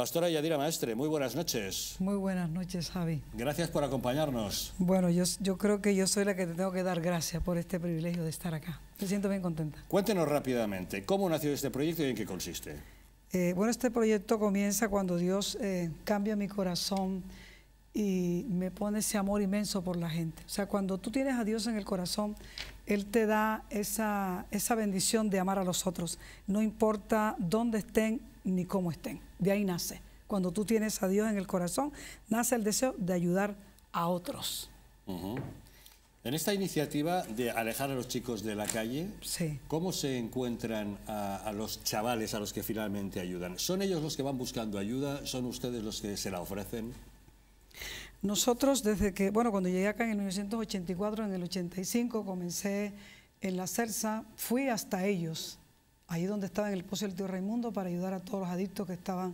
Pastora Yadira Maestre, muy buenas noches. Muy buenas noches, Javi. Gracias por acompañarnos. Bueno, yo, creo que yo soy la que te tengo que dar gracias por este privilegio de estar acá. Me siento bien contenta. Cuéntenos rápidamente, ¿cómo nació este proyecto y en qué consiste? Eh, bueno, este proyecto comienza cuando Dios eh, cambia mi corazón y me pone ese amor inmenso por la gente. O sea, cuando tú tienes a Dios en el corazón, Él te da esa, esa bendición de amar a los otros. No importa dónde estén ni cómo estén. De ahí nace. Cuando tú tienes a Dios en el corazón, nace el deseo de ayudar a otros. En esta iniciativa de alejar a los chicos de la calle, ¿cómo se encuentran a, los chavales a los que finalmente ayudan? ¿Son ellos los que van buscando ayuda? ¿Son ustedes los que se la ofrecen? Nosotros desde que, bueno, cuando llegué acá en el 1984, en el 85, comencé en la CERSA, fui hasta ellos ALLÍ donde estaba en el pozo del tío Raimundo para ayudar a todos los adictos que estaban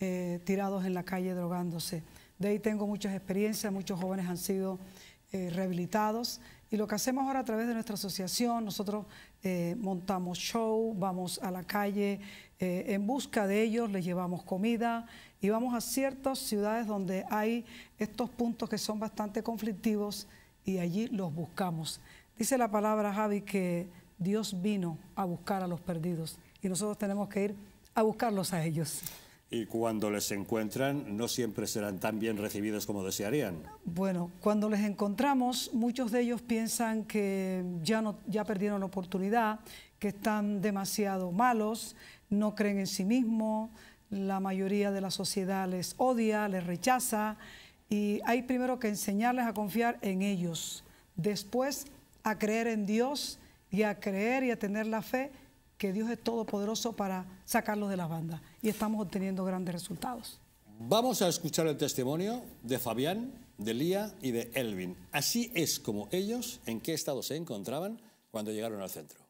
eh, tirados en la calle drogándose. De ahí tengo muchas experiencias, muchos jóvenes han sido eh, rehabilitados y lo que hacemos ahora a través de nuestra asociación, nosotros eh, montamos show, vamos a la calle en busca de ellos, les llevamos comida y vamos a ciertas ciudades donde hay estos puntos que son bastante conflictivos y allí los buscamos. Dice la palabra Javi que Dios vino a buscar a los perdidos y nosotros tenemos que ir a buscarlos a ellos. Y cuando les encuentran, no siempre serán tan bien recibidos como desearían. Bueno, cuando les encontramos, muchos de ellos piensan que ya, no, ya perdieron la oportunidad, que están demasiado malos, no creen en sí mismos, la mayoría de la sociedad les odia, les rechaza, y hay primero que enseñarles a confiar en ellos, después a creer en Dios y a creer y a tener la fe que Dios es todopoderoso para sacarlos de las bandas. Y estamos obteniendo grandes resultados. Vamos a escuchar el testimonio de Fabián, de Lía y de Elvin. Así es como ellos, en qué estado se encontraban cuando llegaron al centro.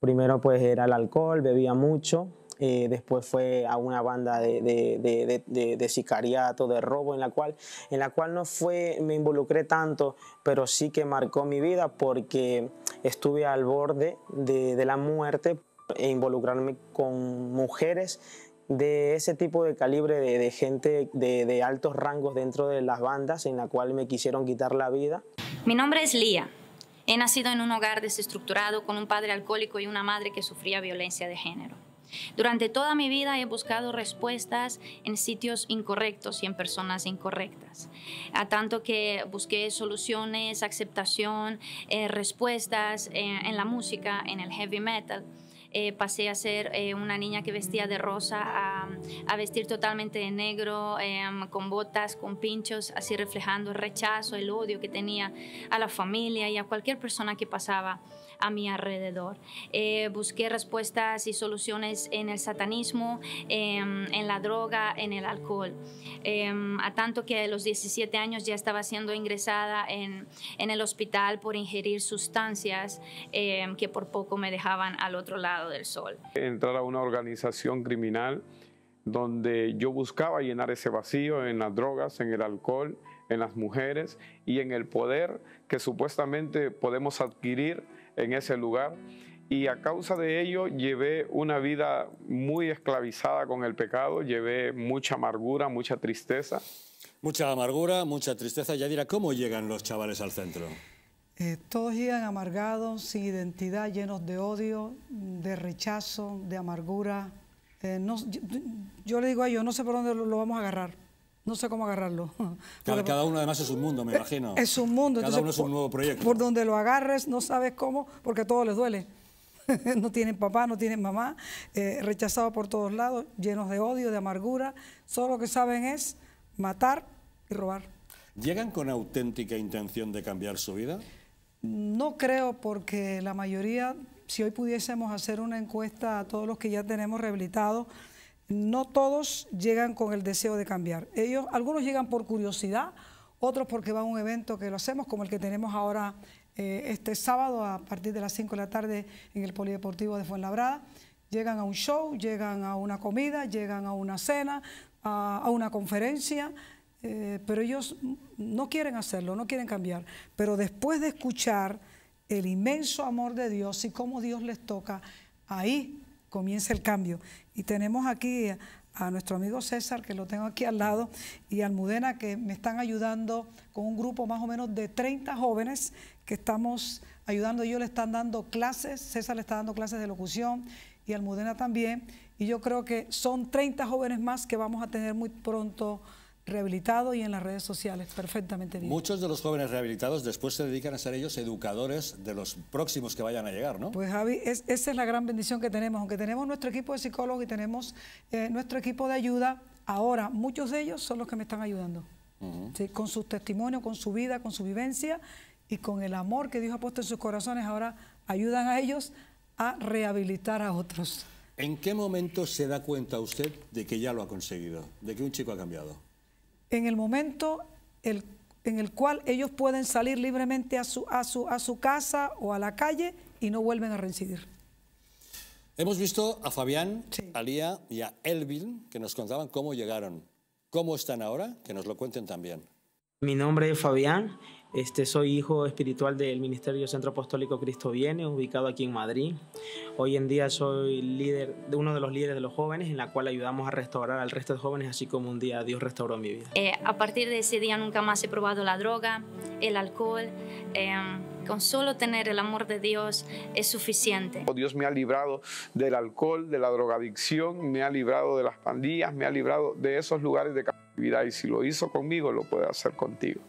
Primero pues era el alcohol, bebía mucho, eh, después fue a una banda de, de, sicariato, de robo, en la, cual, en la cual no fue, me involucré tanto, pero sí que marcó mi vida porque estuve al borde de, la muerte e involucrarme con mujeres de ese tipo de calibre de, gente de, de, altos rangos dentro de las bandas en la cual me quisieron quitar la vida. Mi nombre es Lía. He nacido en un hogar desestructurado con un padre alcohólico y una madre que sufría violencia de género. Durante toda mi vida he buscado respuestas en sitios incorrectos y en personas incorrectas, a tanto que busqué soluciones, aceptación, eh, respuestas eh, en la música, en el heavy metal. Eh, pasé a ser una niña que vestía de rosa a, vestir totalmente de negro, con botas, con pinchos, así reflejando el rechazo, el odio que tenía a la familia y a cualquier persona que pasaba a mi alrededor. Eh, busqué respuestas y soluciones en el satanismo, em, en la droga, en el alcohol. Em, a tanto que a los 17 años ya estaba siendo ingresada en, en el hospital por ingerir sustancias em, que por poco me dejaban al otro lado del sol. Entrar a una organización criminal donde yo buscaba llenar ese vacío en las drogas, en el alcohol, en las mujeres y en el poder que supuestamente podemos adquirir en ese lugar y a causa de ello llevé una vida muy esclavizada con el pecado, llevé mucha amargura, mucha tristeza. Mucha amargura, mucha tristeza. ya dirá ¿cómo llegan los chavales al centro? Eh, todos llegan amargados, sin identidad, llenos de odio, de rechazo, de amargura. Eh, yo, le digo a ellos, no sé por dónde lo vamos a agarrar no sé cómo agarrarlo. Cada, uno además es un mundo, me eh, imagino. Es un mundo. Cada Entonces, uno es un nuevo proyecto. Por donde lo agarres no sabes cómo, porque todo les duele. no tienen papá, no tienen mamá, eh, rechazados por todos lados, llenos de odio, de amargura. Solo lo que saben es matar y robar. ¿Llegan con auténtica intención de cambiar su vida? No creo, porque la mayoría, si hoy pudiésemos hacer una encuesta a todos los que ya tenemos rehabilitados, no todos llegan con el deseo de cambiar. Ellos, algunos llegan por curiosidad, otros porque van a un evento que lo hacemos, como el que tenemos ahora eh, este sábado a partir de las 5 de la tarde en el Polideportivo de Fuenlabrada. Llegan a un show, llegan a una comida, llegan a una cena, a, una conferencia, eh, pero ellos no quieren hacerlo, no quieren cambiar. Pero después de escuchar el inmenso amor de Dios y cómo Dios les toca, ahí comienza el cambio. Y tenemos aquí a, nuestro amigo César, que lo tengo aquí al lado, y Almudena, que me están ayudando con un grupo más o menos de 30 jóvenes que estamos ayudando. Ellos le están dando clases, César le está dando clases de locución y Almudena también. Y yo creo que son 30 jóvenes más que vamos a tener muy pronto rehabilitado y en las redes sociales, perfectamente bien. Muchos de los jóvenes rehabilitados después se dedican a ser ellos educadores de los próximos que vayan a llegar, ¿no? Pues Javi, esa es la gran bendición que tenemos, aunque tenemos nuestro equipo de psicólogos y tenemos eh, nuestro equipo de ayuda, ahora muchos de ellos son los que me están ayudando, con su testimonio con su vida, con su vivencia y con el amor que Dios ha puesto en sus corazones, ahora ayudan a ellos a rehabilitar a otros. ¿En qué momento se da cuenta usted de que ya lo ha conseguido, de que un chico ha cambiado? en el momento en el cual ellos pueden salir libremente a su, a, su, casa o a la calle y no vuelven a reincidir. Hemos visto a Fabián, a Lía y a Elvin que nos contaban cómo llegaron. ¿Cómo están ahora? Que nos lo cuenten también. Mi nombre es Fabián este, soy hijo espiritual del Ministerio Centro Apostólico Cristo Viene, ubicado aquí en Madrid. Hoy en día soy líder, uno de los líderes de los jóvenes, en la cual ayudamos a restaurar al resto de jóvenes, así como un día Dios restauró mi vida. Eh, a partir de ese día nunca más he probado la droga, el alcohol. Eh, con solo tener el amor de Dios es suficiente. Dios me ha librado del alcohol, de la drogadicción, me ha librado de las pandillas, me ha librado de esos lugares de captividad y si lo hizo conmigo, lo puede hacer contigo.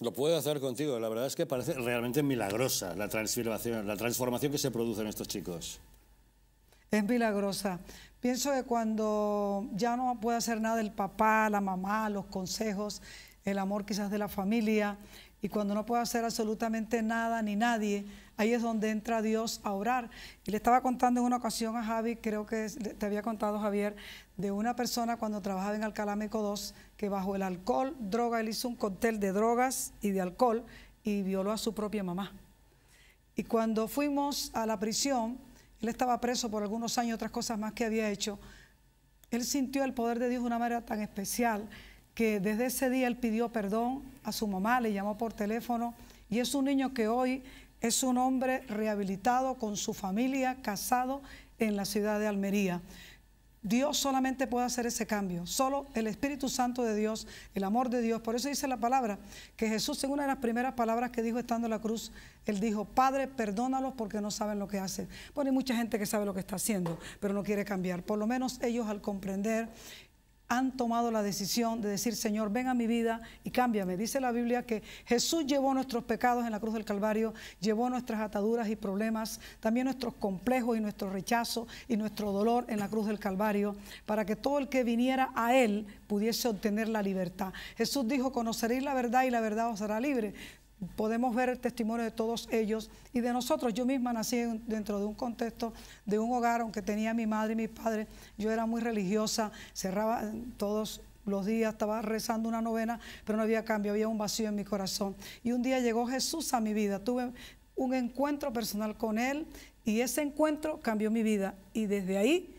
Lo puedo hacer contigo. La verdad es que parece realmente milagrosa la transformación, la transformación que se produce en estos chicos. Es milagrosa. Pienso que cuando ya no puede hacer nada el papá, la mamá, los consejos, el amor quizás de la familia, y cuando no puede hacer absolutamente nada ni nadie, ahí es donde entra Dios a orar. Y le estaba contando en una ocasión a Javi, creo que te había contado Javier, de una persona cuando trabajaba en Alcalá Meco 2, que bajo el alcohol, droga, él hizo un cóctel de drogas y de alcohol y violó a su propia mamá. Y cuando fuimos a la prisión, él estaba preso por algunos años, otras cosas más que había hecho, él sintió el poder de Dios de una manera tan especial que desde ese día él pidió perdón a su mamá, le llamó por teléfono y es un niño que hoy es un hombre rehabilitado con su familia, casado en la ciudad de Almería. Dios solamente puede hacer ese cambio, solo el Espíritu Santo de Dios, el amor de Dios. Por eso dice la palabra que Jesús, en una de las primeras palabras que dijo estando en la cruz, él dijo, Padre, perdónalos porque no saben lo que hacen. Bueno, hay mucha gente que sabe lo que está haciendo, pero no quiere cambiar. Por lo menos ellos al comprender han tomado la decisión de decir, Señor, ven a mi vida y cámbiame. Dice la Biblia que Jesús llevó nuestros pecados en la cruz del Calvario, llevó nuestras ataduras y problemas, también nuestros complejos y nuestro rechazo y nuestro dolor en la cruz del Calvario, para que todo el que viniera a Él pudiese obtener la libertad. Jesús dijo, conoceréis la verdad y la verdad os hará libre podemos ver el testimonio de todos ellos y de nosotros. Yo misma nací dentro de un contexto, de un hogar, aunque tenía mi madre y mi padre, yo era muy religiosa, cerraba eh, todos los días, estaba rezando una novena, pero no había cambio, había un vacío en mi corazón. Y un día llegó Jesús a mi vida, tuve un encuentro personal con Él y ese encuentro cambió mi vida. Y desde ahí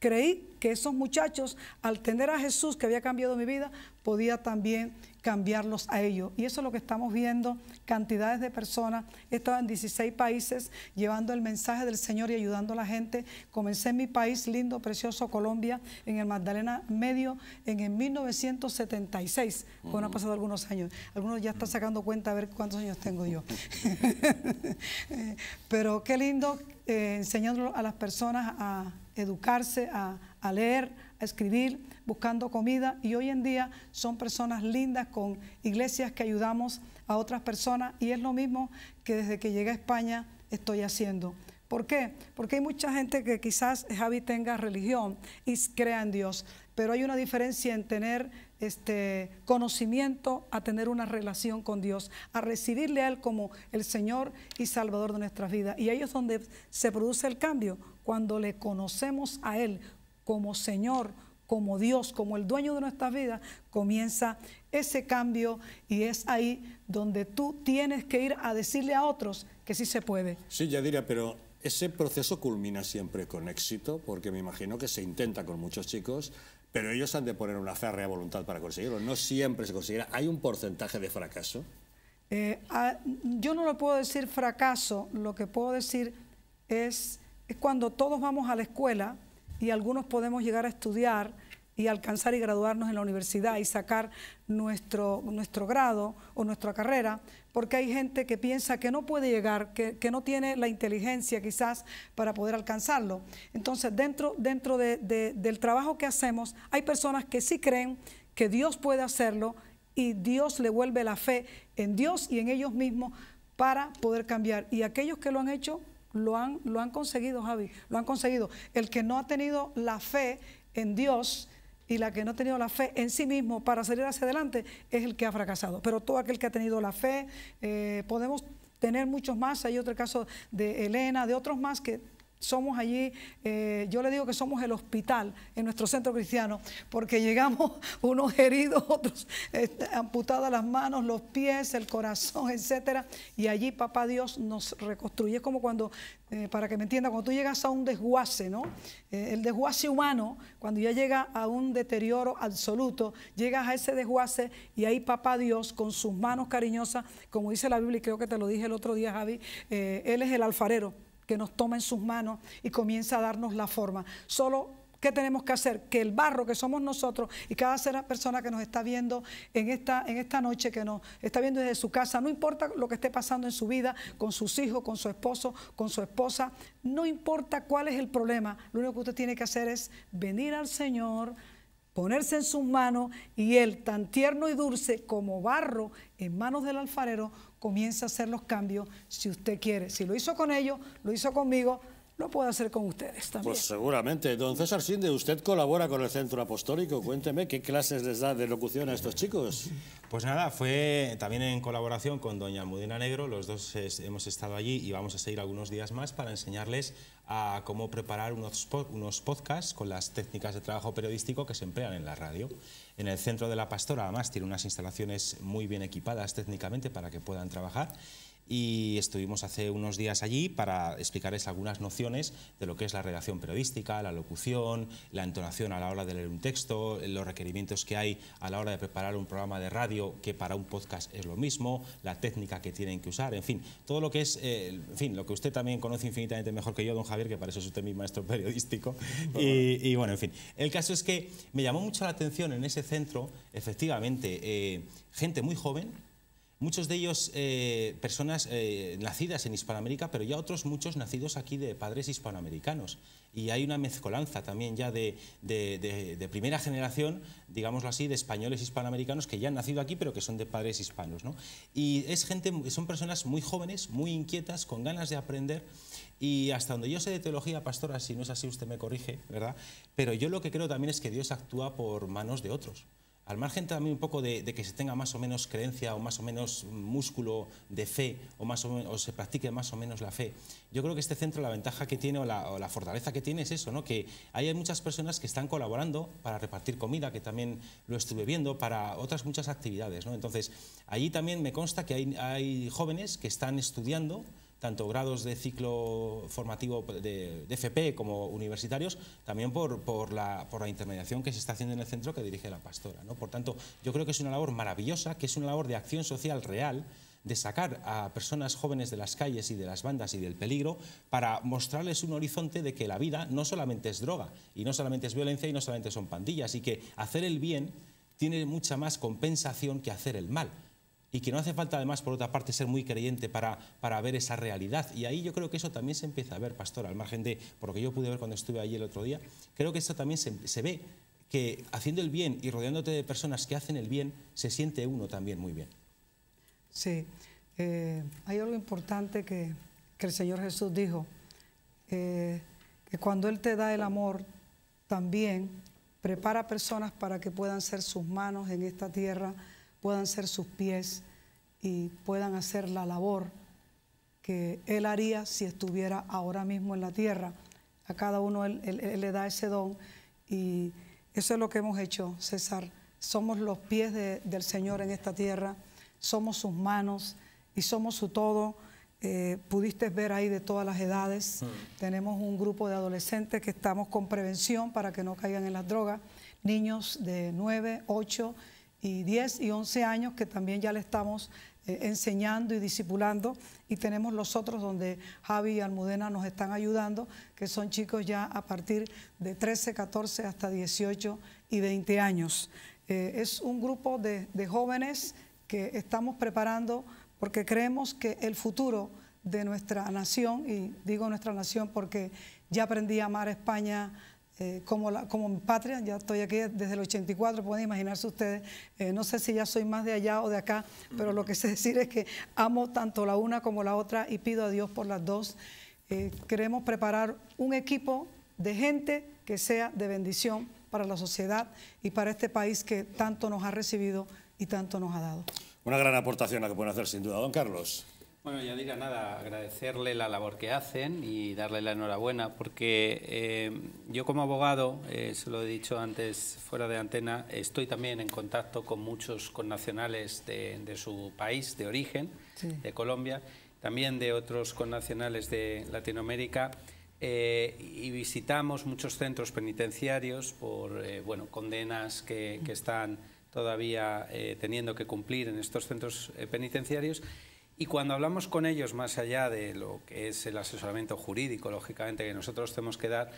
creí que esos muchachos, al tener a Jesús que había cambiado mi vida, podía también cambiarlos a ellos. Y eso es lo que estamos viendo, cantidades de personas, he en 16 países llevando el mensaje del Señor y ayudando a la gente. Comencé en mi país lindo, precioso, Colombia, en el Magdalena Medio, en el 1976, bueno, han pasado algunos años. Algunos ya están sacando cuenta a ver cuántos años tengo yo. Eh, pero qué lindo eh, enseñándolo a las personas a educarse, a, leer, a escribir, buscando comida y hoy en día son personas lindas con iglesias que ayudamos a otras personas y es lo mismo que desde que llegué a España estoy haciendo. ¿Por qué? Porque hay mucha gente que quizás Javi tenga religión y crea en Dios, pero hay una diferencia en tener este conocimiento a tener una relación con Dios, a recibirle a Él como el Señor y Salvador de nuestras vidas. Y ahí es donde se produce el cambio, cuando le conocemos a Él como Señor, como Dios, como el dueño de nuestra vida, comienza ese cambio y es ahí donde tú tienes que ir a decirle a otros que sí se puede. Sí, Yadira, pero ese proceso culmina siempre con éxito, porque me imagino que se intenta con muchos chicos, pero ellos han de poner una férrea voluntad para conseguirlo. No siempre se consiguiera? ¿Hay un porcentaje de fracaso? Eh, ah, yo no lo puedo decir fracaso, lo que puedo decir es es cuando todos vamos a la escuela y algunos podemos llegar a estudiar y alcanzar y graduarnos en la universidad y sacar nuestro, nuestro grado o nuestra carrera, porque hay gente que piensa que no puede llegar, que, no tiene la inteligencia quizás para poder alcanzarlo. Entonces, dentro, dentro del trabajo que hacemos, hay personas que sí creen que Dios puede hacerlo y Dios le vuelve la fe en Dios y en ellos mismos para poder cambiar. Y aquellos que lo han hecho lo han, lo han conseguido, Javi, lo han conseguido. El que no ha tenido la fe en Dios y la que no ha tenido la fe en sí mismo para salir hacia adelante es el que ha fracasado. Pero todo aquel que ha tenido la fe, eh, podemos tener muchos más. Hay otro caso de Elena, de otros más que somos allí, eh, yo le digo que somos el hospital en nuestro centro cristiano, porque llegamos unos heridos, otros este, amputadas las manos, los pies, el corazón, etcétera, y allí papá Dios nos reconstruye. Es como cuando, eh, para que me entienda, cuando tú llegas a un desguace, ¿no? Eh, el desguace humano, cuando ya llega a un deterioro absoluto, llegas a ese desguace y ahí papá Dios con sus manos cariñosas, como dice la Biblia, y creo que te lo dije el otro día, Javi, Él es el alfarero que nos toma en sus manos y comienza a darnos la forma. Solo ¿Qué tenemos que hacer? Que el barro que somos nosotros y cada persona que nos está viendo en esta, en esta noche, que nos está viendo desde su casa, no importa lo que esté pasando en su vida, con sus hijos, con su esposo, con su esposa, no importa cuál es el problema, lo único que usted tiene que hacer es venir al Señor, ponerse en sus manos y Él, tan tierno y dulce como barro en manos del alfarero, Comienza a hacer los cambios si usted quiere. Si lo hizo con ellos, lo hizo conmigo, lo puedo hacer con ustedes también. Pues seguramente. Don César Sinde, usted colabora con el Centro Apostólico. Cuénteme, ¿qué clases les da de locución a estos chicos? Pues nada, fue también en colaboración con doña Mudina Negro. Los dos hemos estado allí y vamos a seguir algunos días más para enseñarles a cómo preparar unos, unos podcasts con las técnicas de trabajo periodístico que se emplean en la radio en el centro de la Pastora. Además, tiene unas instalaciones muy bien equipadas técnicamente para que puedan trabajar y estuvimos hace unos días allí para explicarles algunas nociones de lo que es la redacción periodística, la locución, la entonación a la hora de leer un texto, los requerimientos que hay a la hora de preparar un programa de radio que para un podcast es lo mismo, la técnica que tienen que usar, en fin, todo lo que es, eh, en fin, lo que usted también conoce infinitamente mejor que yo, don Javier, que para eso es usted mi maestro periodístico. Y, bueno, en fin, el caso es que me llamó mucho la atención en ese centro, efectivamente, eh, gente muy joven, Muchos de ellos eh, personas eh, nacidas en Hispanoamérica, pero ya otros muchos nacidos aquí de padres hispanoamericanos. Y hay una mezcolanza también ya de, primera generación, digámoslo así, de españoles hispanoamericanos que ya han nacido aquí, pero que son de padres hispanos. Y es gente, son personas muy jóvenes, muy inquietas, con ganas de aprender. Y hasta donde yo sé de teología, pastora, si no es así usted me corrige, ¿verdad? Pero yo lo que creo también es que Dios actúa por manos de otros al margen también un poco de, que se tenga más o menos creencia o más o menos músculo de fe o, más o, menos, se practique más o menos la fe, yo creo que este centro la ventaja que tiene o la, fortaleza que tiene es eso, ¿no? que hay muchas personas que están colaborando para repartir comida, que también lo estuve viendo, para otras muchas actividades. ¿no? Entonces, allí también me consta que hay jóvenes que están estudiando, tanto grados de ciclo formativo de, FP como universitarios, también por, la, por, intermediación que se está haciendo en el centro que dirige la pastora. Por tanto, yo creo que es una labor maravillosa, que es una labor de acción social real, de sacar a personas jóvenes de las calles y de las bandas y del peligro para mostrarles un horizonte de que la vida no solamente es droga y no solamente es violencia y no solamente son pandillas y que hacer el bien tiene mucha más compensación que hacer el mal y que no hace falta además, por otra parte, ser muy creyente para, para ver esa realidad. Y ahí yo creo que eso también se empieza a ver, pastor, al margen de, porque lo que yo pude ver cuando estuve allí el otro día, creo que eso también se, se ve, que haciendo el bien y rodeándote de personas que hacen el bien, se siente uno también muy bien. Sí, eh, hay algo importante que, que, el Señor Jesús dijo, eh, que cuando Él te da el amor, también prepara personas para que puedan ser sus manos en esta tierra puedan ser sus pies y puedan hacer la labor que Él haría si estuviera ahora mismo en la tierra. A cada uno él, le da ese don y eso es lo que hemos hecho, César. Somos los pies del Señor en esta tierra, somos sus manos y somos su todo. Eh, pudiste ver ahí de todas las edades. Mm. Tenemos un grupo de adolescentes que estamos con prevención para que no caigan en las drogas. Niños de 9, 8, y 10 y 11 años que también ya le estamos eh, enseñando y disipulando y tenemos los otros donde Javi y Almudena nos están ayudando, que son chicos ya a partir de 13, 14 hasta 18 y 20 años. Eh, es un grupo de, de jóvenes que estamos preparando porque creemos que el futuro de nuestra nación, y digo nuestra nación porque ya aprendí a amar a España, eh, como, patria, ya estoy aquí desde el 84, pueden imaginarse ustedes, eh, no sé si ya soy más de allá o de acá, pero lo que sé decir es que amo tanto la una como la otra y pido a Dios por las dos. Eh, queremos preparar un equipo de gente que sea de bendición para la sociedad y para este país que tanto nos ha recibido y tanto nos ha dado. Una gran aportación la que pueden hacer, sin duda. Don Carlos. Bueno, ya diga nada, agradecerle la labor que hacen y darle la enhorabuena, porque eh, yo como abogado, eh, se lo he dicho antes fuera de antena, estoy también en contacto con muchos connacionales de, su país de origen, de Colombia, también de otros connacionales de Latinoamérica. Eh, y visitamos muchos centros penitenciarios por bueno, condenas que, que están todavía teniendo que cumplir en estos centros penitenciarios y cuando hablamos con ellos, más allá de lo que es el asesoramiento jurídico, lógicamente, que nosotros tenemos que dar,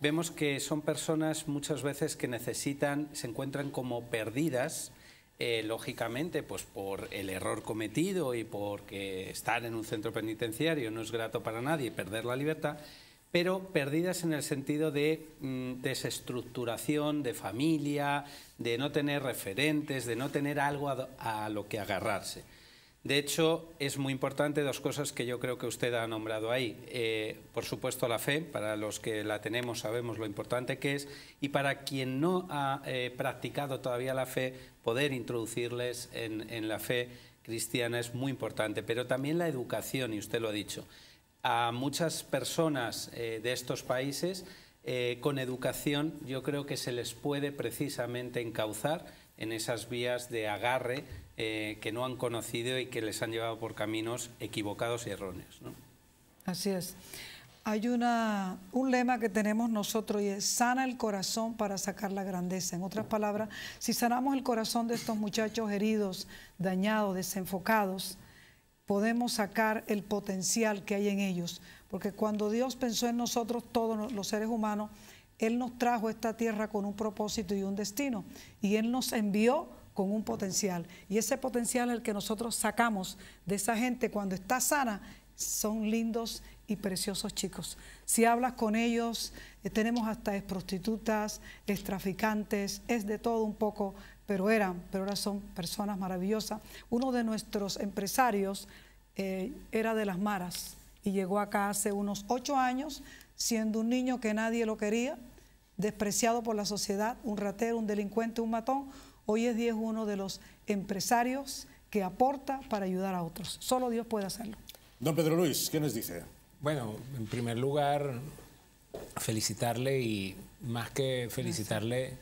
vemos que son personas muchas veces que necesitan, se encuentran como perdidas, eh, lógicamente, pues por el error cometido y porque estar en un centro penitenciario no es grato para nadie, perder la libertad, pero perdidas en el sentido de mm, desestructuración, de familia, de no tener referentes, de no tener algo a lo que agarrarse. De hecho, es muy importante dos cosas que yo creo que usted ha nombrado ahí. Eh, por supuesto, la fe, para los que la tenemos sabemos lo importante que es, y para quien no ha eh, practicado todavía la fe, poder introducirles en, la fe cristiana es muy importante, pero también la educación, y usted lo ha dicho. A muchas personas eh, de estos países, con educación, yo creo que se les puede precisamente encauzar en esas vías de agarre eh, que no han conocido y que les han llevado por caminos equivocados y erróneos. Así es. Hay una, un lema que tenemos nosotros y es sana el corazón para sacar la grandeza. En otras palabras, si sanamos el corazón de estos muchachos heridos, dañados, desenfocados, podemos sacar el potencial que hay en ellos. Porque cuando Dios pensó en nosotros, todos los seres humanos, Él nos trajo a esta tierra con un propósito y un destino. Y Él nos envió con un potencial. Y ese potencial es el que nosotros sacamos de esa gente cuando está sana, son lindos y preciosos chicos. Si hablas con ellos, eh, tenemos hasta ex prostitutas, ex traficantes, es de todo un poco, pero eran, pero ahora son personas maravillosas. Uno de nuestros empresarios eh, era de las maras y llegó acá hace unos ocho años, siendo un niño que nadie lo quería, despreciado por la sociedad, un ratero, un delincuente, un matón Hoy es Dios uno de los empresarios que aporta para ayudar a otros. Solo Dios puede hacerlo. Don Pedro Luis, ¿qué nos dice? Bueno, en primer lugar, felicitarle y más que felicitarle,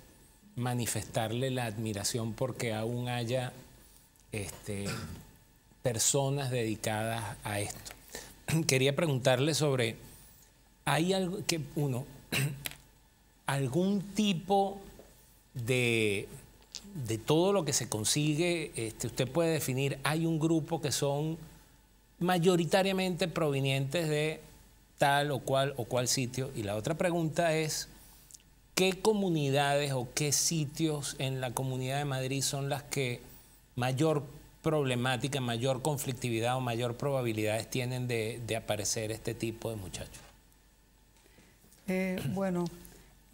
manifestarle la admiración porque aún haya este, personas dedicadas a esto. Quería preguntarle sobre, ¿hay algo que uno, algún tipo de de todo lo que se consigue, este, usted puede definir, hay un grupo que son mayoritariamente provenientes de tal o cual o sitio. Y la otra pregunta es, ¿qué comunidades o qué sitios en la Comunidad de Madrid son las que mayor problemática, mayor conflictividad o mayor probabilidades tienen de, aparecer este tipo de muchachos? Eh, bueno,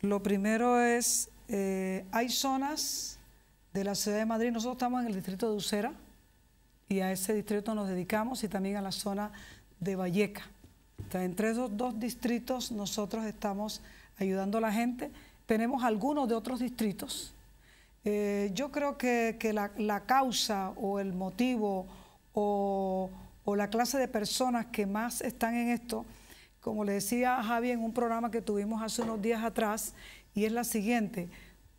lo primero es, eh, hay zonas de la Ciudad de Madrid. Nosotros estamos en el distrito de USERA y a ese distrito nos dedicamos y también a la zona de Valleca. entre esos dos distritos nosotros estamos ayudando a la gente. Tenemos algunos de otros distritos. Eh, yo creo que, la, causa o el motivo o, la clase de personas que más están en esto, como le decía a Javi en un programa que tuvimos hace unos días atrás, y es la siguiente.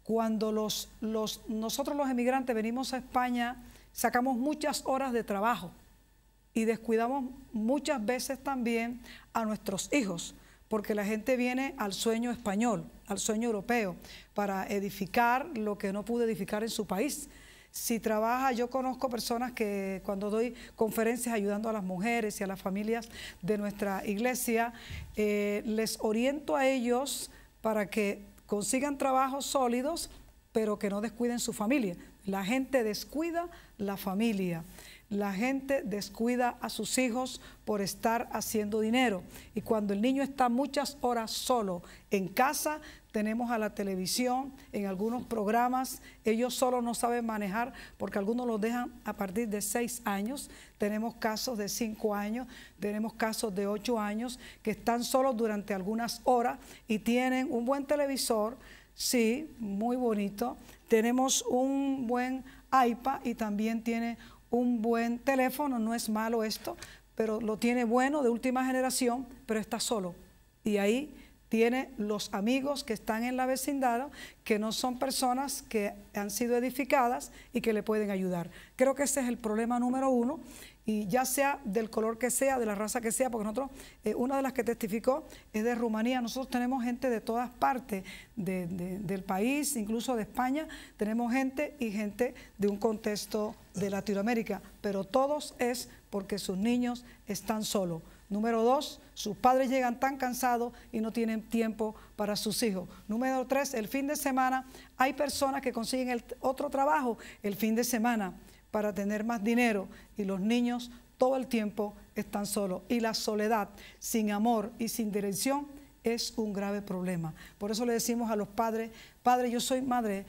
Cuando los, nosotros los emigrantes venimos a España, sacamos muchas horas de trabajo y descuidamos muchas veces también a nuestros hijos, porque la gente viene al sueño español, al sueño europeo, para edificar lo que no pudo edificar en su país. Si trabaja, yo conozco personas que cuando doy conferencias ayudando a las mujeres y a las familias de nuestra iglesia, eh, les oriento a ellos para que consigan trabajos sólidos, pero que no descuiden su familia. La gente descuida la familia. La gente descuida a sus hijos por estar haciendo dinero. Y cuando el niño está muchas horas solo en casa, tenemos a la televisión, en algunos programas, ellos solo no saben manejar porque algunos los dejan a partir de seis años. Tenemos casos de cinco años, tenemos casos de ocho años que están solos durante algunas horas y tienen un buen televisor, sí, muy bonito. Tenemos un buen iPad y también tiene un buen teléfono, no es malo esto, pero lo tiene bueno de última generación, pero está solo. Y ahí tiene los amigos que están en la vecindad, que no son personas que han sido edificadas y que le pueden ayudar. Creo que ese es el problema número uno y ya sea del color que sea, de la raza que sea, porque nosotros, eh, una de las que testificó es de Rumanía, nosotros tenemos gente de todas partes del país, incluso de España, tenemos gente y gente de un contexto de Latinoamérica, pero todos es porque sus niños están solos. Número dos, sus padres llegan tan cansados y no tienen tiempo para sus hijos. Número tres, el fin de semana hay personas que consiguen otro trabajo el fin de semana para tener más dinero y los niños todo el tiempo están solos. Y la soledad sin amor y sin dirección es un grave problema. Por eso le decimos a los padres, padre, yo soy madre,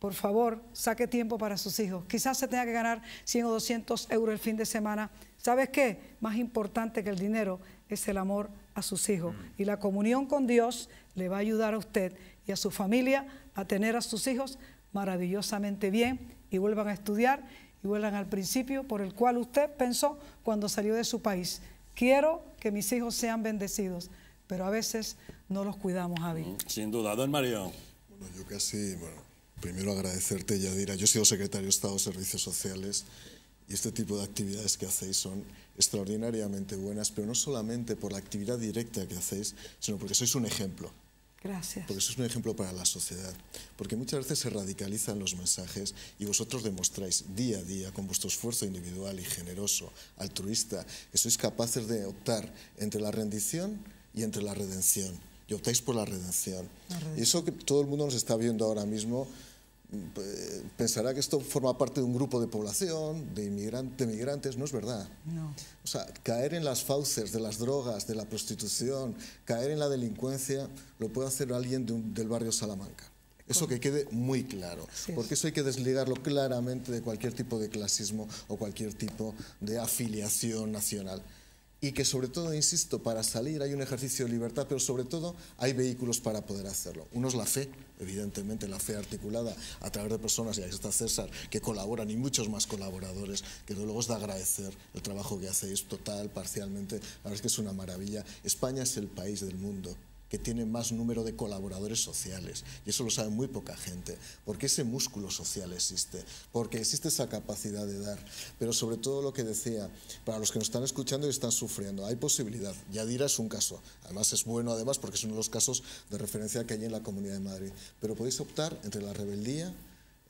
por favor, saque tiempo para sus hijos. Quizás se tenga que ganar 100 o 200 euros el fin de semana. ¿Sabes qué? Más importante que el dinero es el amor a sus hijos. Mm. Y la comunión con Dios le va a ayudar a usted y a su familia a tener a sus hijos maravillosamente bien y vuelvan a estudiar y vuelvan al principio por el cual usted pensó cuando salió de su país. Quiero que mis hijos sean bendecidos, pero a veces no los cuidamos, bien. Mm, sin duda, don Mario. Bueno, yo casi, bueno, primero agradecerte, Yadira. Yo he sido secretario de Estado de Servicios Sociales y este tipo de actividades que hacéis son extraordinariamente buenas, pero no solamente por la actividad directa que hacéis, sino porque sois un ejemplo. Gracias. Porque eso es un ejemplo para la sociedad. Porque muchas veces se radicalizan los mensajes y vosotros demostráis día a día, con vuestro esfuerzo individual y generoso, altruista, que sois capaces de optar entre la rendición y entre la redención. Y optáis por la redención. La redención. Y eso que todo el mundo nos está viendo ahora mismo eh, pensará que esto forma parte de un grupo de población, de, inmigrantes, migrantes, no es verdad. O sea, caer en las fauces de las drogas, de la prostitución, caer en la delincuencia, lo puede hacer alguien del barrio Salamanca. Eso que quede muy claro, porque eso hay que desligarlo claramente de cualquier tipo de clasismo o cualquier tipo de afiliación nacional y que sobre todo, insisto, para salir hay un ejercicio de libertad, pero sobre todo hay vehículos para poder hacerlo. Uno es la fe, evidentemente, la fe articulada a través de personas, y ahí está César, que colaboran y muchos más colaboradores, que luego es de agradecer el trabajo que hacéis total, parcialmente, la verdad es que es una maravilla. España es el país del mundo que tiene más número de colaboradores sociales. Y eso lo sabe muy poca gente, porque ese músculo social existe, porque existe esa capacidad de dar. Pero sobre todo lo que decía, para los que nos están escuchando y están sufriendo, hay posibilidad. Yadira es un caso. Además es bueno, además, porque es uno de los casos de referencia que hay en la Comunidad de Madrid. Pero podéis optar entre la rebeldía,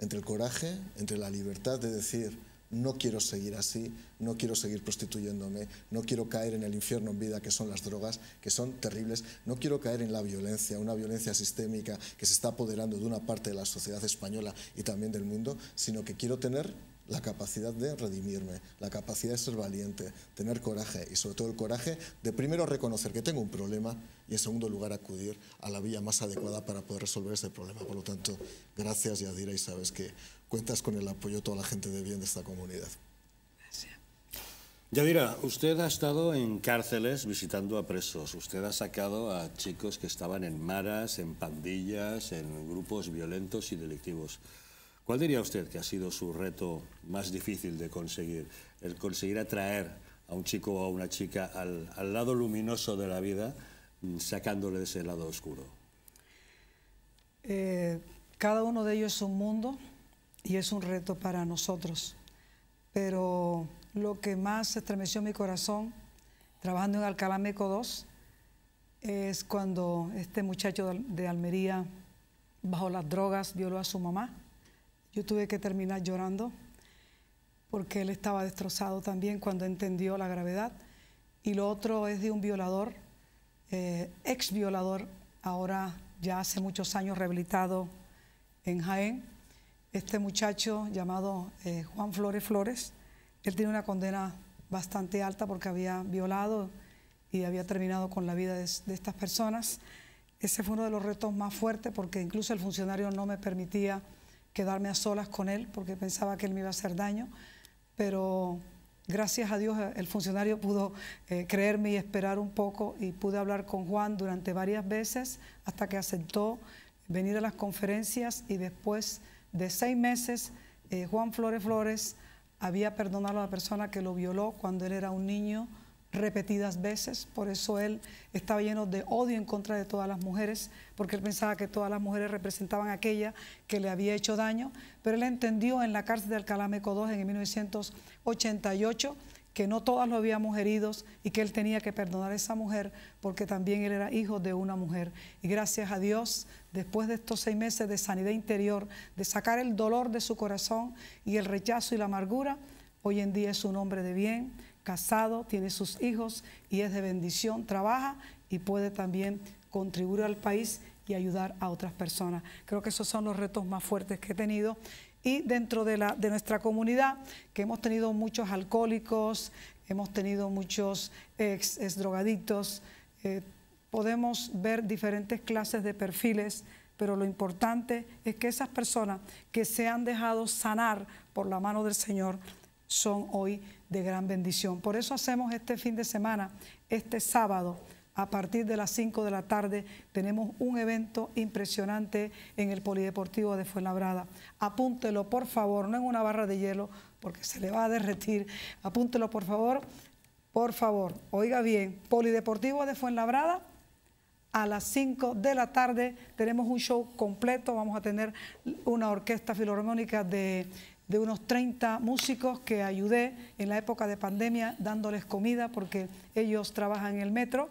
entre el coraje, entre la libertad de decir, no quiero seguir así, no quiero seguir prostituyéndome, no quiero caer en el infierno en vida que son las drogas, que son terribles, no quiero caer en la violencia, una violencia sistémica que se está apoderando de una parte de la sociedad española y también del mundo, sino que quiero tener la capacidad de redimirme, la capacidad de ser valiente, tener coraje y sobre todo el coraje de primero reconocer que tengo un problema y en segundo lugar acudir a la vía más adecuada para poder resolver ese problema. Por lo tanto, gracias Yadira y sabes que cuentas con el apoyo de toda la gente de bien de esta comunidad. Gracias. Yadira, usted ha estado en cárceles visitando a presos. Usted ha sacado a chicos que estaban en maras, en pandillas, en grupos violentos y delictivos. ¿Cuál diría usted que ha sido su reto más difícil de conseguir? El conseguir atraer a un chico o a una chica al, lado luminoso de la vida, mm, sacándole de ese lado oscuro. Eh, cada uno de ellos es un mundo y es un reto para nosotros. Pero lo que más estremeció mi corazón trabajando en Alcalá Meco II, es cuando este muchacho de Almería, bajo las drogas, violó a su mamá yo tuve que terminar llorando porque él estaba destrozado también cuando entendió la gravedad. Y lo otro es de un violador, eh, ex violador, ahora ya hace muchos años rehabilitado en Jaén. Este muchacho llamado eh, Juan Flores Flores, él tiene una condena bastante alta porque había violado y había terminado con la vida de estas personas. Ese fue uno de los retos más fuertes porque incluso el funcionario no me permitía quedarme a solas con él porque pensaba que él me iba a hacer daño, pero gracias a Dios el funcionario pudo eh, creerme y esperar un poco y pude hablar con Juan durante varias veces hasta que aceptó venir a las conferencias y después de seis meses eh, Juan Flores Flores había perdonado a la persona que lo violó cuando él era un niño repetidas veces, por eso él estaba lleno de odio en contra de todas las mujeres, porque él pensaba que todas las mujeres representaban aquella que le había hecho daño, pero él entendió en la cárcel de Alcalá 2 en 1988 que no todas lo habíamos heridos y que él tenía que perdonar a esa mujer porque también él era hijo de una mujer. Y gracias a Dios, después de estos seis meses de sanidad interior, de sacar el dolor de su corazón y el rechazo y la amargura, hoy en día es un hombre de bien, casado, tiene sus hijos y es de bendición, trabaja y puede también contribuir al país y ayudar a otras personas. Creo que esos son los retos más fuertes que he tenido. Y dentro de, la, de nuestra comunidad, que hemos tenido muchos alcohólicos, hemos tenido muchos ex, drogadictos, eh, podemos ver diferentes clases de perfiles, pero lo importante es que esas personas que se han dejado sanar por la mano del Señor son hoy de gran bendición. Por eso hacemos este fin de semana, este sábado, a partir de las 5 de la tarde tenemos un evento impresionante en el Polideportivo de Fuenlabrada. Apúntelo, por favor, no en una barra de hielo, porque se le va a derretir. Apúntelo, por favor, por favor. Oiga bien, Polideportivo de Fuenlabrada. A las 5 de la tarde tenemos un show completo, vamos a tener una orquesta filarmónica de de unos 30 músicos que ayudé en la época de pandemia dándoles comida porque ellos trabajan en el metro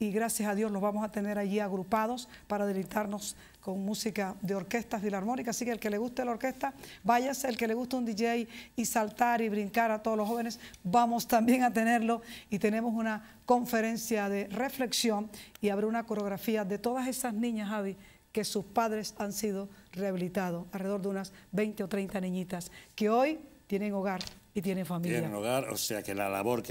y gracias a Dios los vamos a tener allí agrupados para deleitarnos con música de orquestas filarmónica. Así que el que le guste la orquesta, váyase, el que le guste un DJ y saltar y brincar a todos los jóvenes, vamos también a tenerlo y tenemos una conferencia de reflexión y habrá una coreografía de todas esas niñas, Javi, que sus padres han sido rehabilitado, alrededor de unas 20 o 30 niñitas que hoy tienen hogar y tienen familia. Tienen hogar, o sea que la labor que